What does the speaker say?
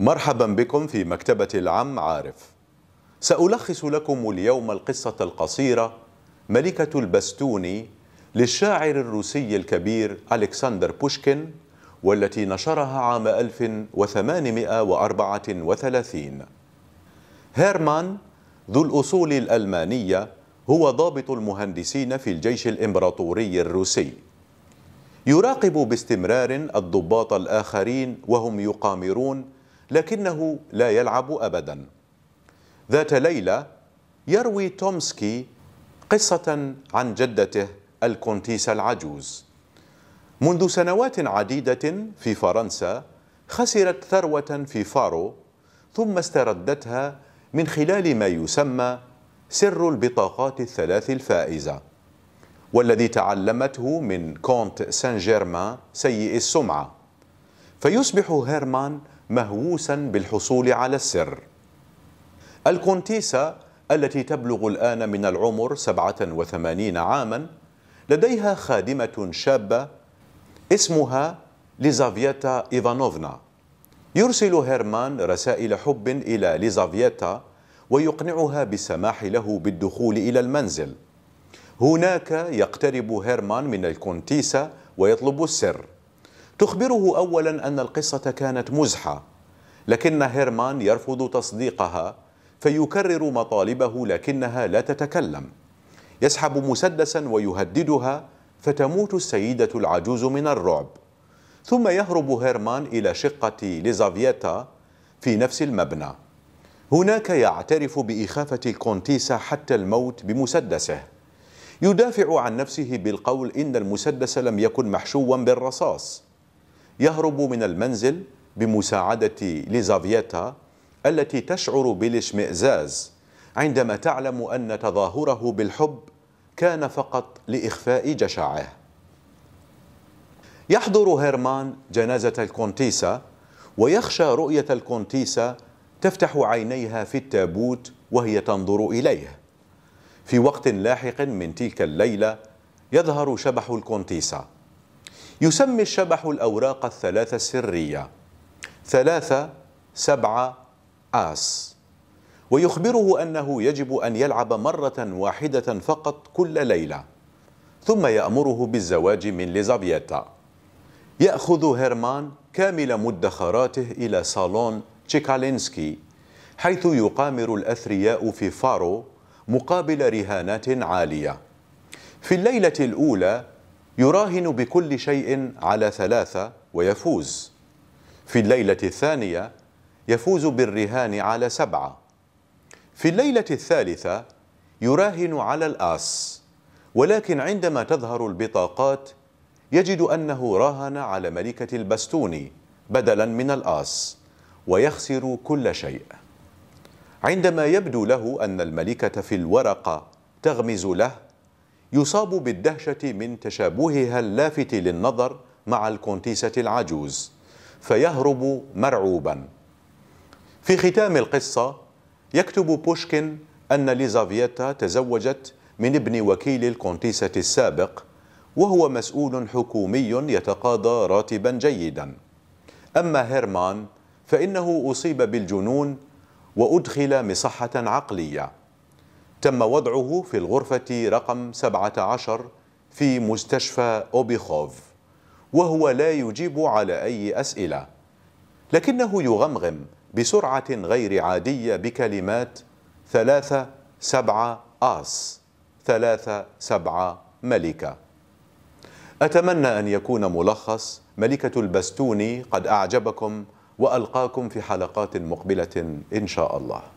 مرحبا بكم في مكتبة العم عارف سألخص لكم اليوم القصة القصيرة ملكة البستوني للشاعر الروسي الكبير ألكسندر بوشكين والتي نشرها عام 1834 هيرمان ذو الأصول الألمانية هو ضابط المهندسين في الجيش الإمبراطوري الروسي يراقب باستمرار الضباط الآخرين وهم يقامرون لكنه لا يلعب أبدا ذات ليلة يروي تومسكي قصة عن جدته الكونتيسة العجوز منذ سنوات عديدة في فرنسا خسرت ثروة في فارو ثم استردتها من خلال ما يسمى سر البطاقات الثلاث الفائزة والذي تعلمته من كونت سان جيرمان سيء السمعة فيصبح هيرمان مهووسا بالحصول على السر الكونتيسة التي تبلغ الآن من العمر 87 عاما لديها خادمة شابة اسمها ليزافيتا إيفانوفنا يرسل هيرمان رسائل حب إلى ليزافيتا ويقنعها بالسماح له بالدخول إلى المنزل هناك يقترب هيرمان من الكونتيسة ويطلب السر تخبره أولا أن القصة كانت مزحة لكن هيرمان يرفض تصديقها فيكرر مطالبه لكنها لا تتكلم يسحب مسدسا ويهددها فتموت السيدة العجوز من الرعب ثم يهرب هيرمان إلى شقة ليزافيتا في نفس المبنى هناك يعترف بإخافة الكونتيسا حتى الموت بمسدسه يدافع عن نفسه بالقول إن المسدس لم يكن محشوا بالرصاص يهرب من المنزل بمساعدة ليزافيتا التي تشعر بالاشمئزاز عندما تعلم أن تظاهره بالحب كان فقط لإخفاء جشعه يحضر هيرمان جنازة الكونتيسة ويخشى رؤية الكونتيسة تفتح عينيها في التابوت وهي تنظر إليه في وقت لاحق من تلك الليلة يظهر شبح الكونتيسة يسمي الشبح الأوراق الثلاثة السرية ثلاثة سبعة آس ويخبره أنه يجب أن يلعب مرة واحدة فقط كل ليلة ثم يأمره بالزواج من ليزابيتا يأخذ هيرمان كامل مدخراته إلى صالون تشيكالينسكي حيث يقامر الأثرياء في فارو مقابل رهانات عالية في الليلة الأولى يراهن بكل شيء على ثلاثة ويفوز في الليلة الثانية يفوز بالرهان على سبعة في الليلة الثالثة يراهن على الآس ولكن عندما تظهر البطاقات يجد أنه راهن على ملكة البستوني بدلا من الآس ويخسر كل شيء عندما يبدو له أن الملكة في الورقة تغمز له يصاب بالدهشة من تشابهها اللافت للنظر مع الكونتيسة العجوز فيهرب مرعوبا في ختام القصة يكتب بوشكين أن ليزافيتا تزوجت من ابن وكيل الكونتيسة السابق وهو مسؤول حكومي يتقاضى راتبا جيدا أما هيرمان فإنه أصيب بالجنون وأدخل مصحة عقلية تم وضعه في الغرفة رقم 17 في مستشفى أوبيخوف وهو لا يجيب على أي أسئلة لكنه يغمغم بسرعة غير عادية بكلمات ثلاثة سبعة آس ثلاثة سبعة ملكة أتمنى أن يكون ملخص ملكة البستوني قد أعجبكم وألقاكم في حلقات مقبلة إن شاء الله